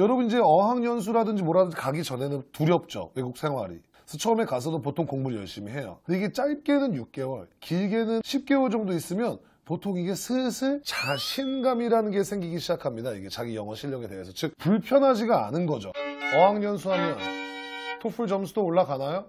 여러분 이제 어학연수라든지 뭐라든지 가기 전에는 두렵죠. 외국 생활이. 그래서 처음에 가서도 보통 공부를 열심히 해요. 근데 이게 짧게는 6개월, 길게는 10개월 정도 있으면 보통 이게 슬슬 자신감이라는 게 생기기 시작합니다. 이게 자기 영어 실력에 대해서. 즉, 불편하지가 않은 거죠. 어학연수 하면 토플 점수도 올라가나요?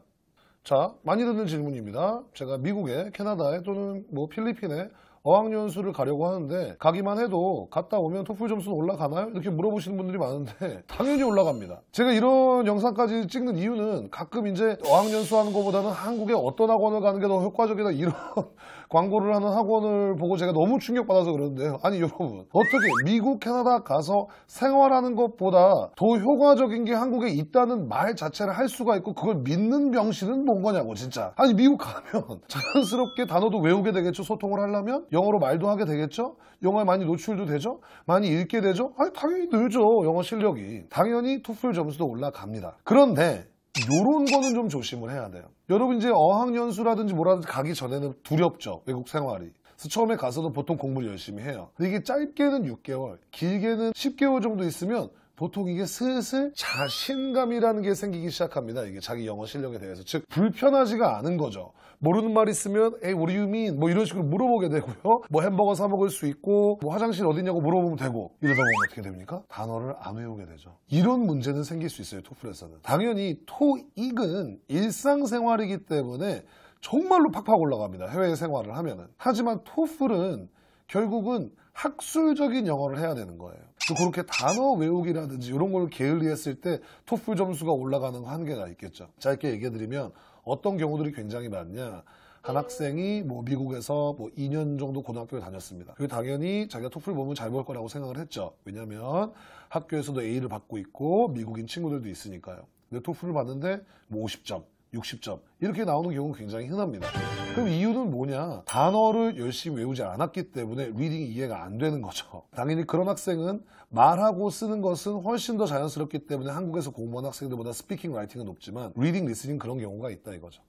자, 많이 듣는 질문입니다. 제가 미국에, 캐나다에 또는 뭐 필리핀에 어학연수를 가려고 하는데 가기만 해도 갔다 오면 토플 점수는 올라가나요? 이렇게 물어보시는 분들이 많은데 당연히 올라갑니다. 제가 이런 영상까지 찍는 이유는 가끔 이제 어학연수 하는 것보다는 한국에 어떤 학원을 가는 게 더 효과적이다 이런 광고를 하는 학원을 보고 제가 너무 충격받아서 그러는데요. 아니 여러분 어떻게 미국 캐나다 가서 생활하는 것보다 더 효과적인 게 한국에 있다는 말 자체를 할 수가 있고 그걸 믿는 병신은 뭔 거냐고 진짜 아니 미국 가면 자연스럽게 단어도 외우게 되겠죠 소통을 하려면 영어로 말도 하게 되겠죠? 영어에 많이 노출도 되죠? 많이 읽게 되죠? 아니, 당연히 늘죠. 영어 실력이. 당연히 토플 점수도 올라갑니다. 그런데 요런 거는 좀 조심을 해야 돼요. 여러분 이제 어학연수라든지 뭐라든지 가기 전에는 두렵죠. 외국 생활이. 그래서 처음에 가서도 보통 공부를 열심히 해요. 근데 이게 짧게는 6개월, 길게는 10개월 정도 있으면 보통 이게 슬슬 자신감이라는 게 생기기 시작합니다. 이게 자기 영어 실력에 대해서. 즉, 불편하지가 않은 거죠. 모르는 말 있으면, 에이, what do 뭐 이런 식으로 물어보게 되고요. 뭐 햄버거 사먹을 수 있고, 뭐 화장실 어디냐고 물어보면 되고. 이러다 보면 어떻게 됩니까? 단어를 안 외우게 되죠. 이런 문제는 생길 수 있어요, 토플에서는. 당연히 토익은 일상생활이기 때문에 정말로 팍팍 올라갑니다. 해외 생활을 하면은. 하지만 토플은 결국은 학술적인 영어를 해야 되는 거예요. 그 그렇게 단어 외우기라든지 이런 걸 게을리했을 때 토플 점수가 올라가는 한계가 있겠죠. 짧게 얘기해드리면 어떤 경우들이 굉장히 많냐. 한 학생이 뭐 미국에서 뭐 2년 정도 고등학교를 다녔습니다. 그리고 당연히 자기가 토플 보면 잘 볼 거라고 생각을 했죠. 왜냐하면 학교에서도 A를 받고 있고 미국인 친구들도 있으니까요. 근데 토플을 봤는데 뭐 50점, 60점 이렇게 나오는 경우 굉장히 흔합니다. 그럼 이유는 뭐냐? 단어를 열심히 외우지 않았기 때문에 리딩이 이해가 안 되는 거죠. 당연히 그런 학생은 말하고 쓰는 것은 훨씬 더 자연스럽기 때문에 한국에서 공부한 학생들보다 스피킹 라이팅은 높지만 리딩 리스닝 그런 경우가 있다 이거죠.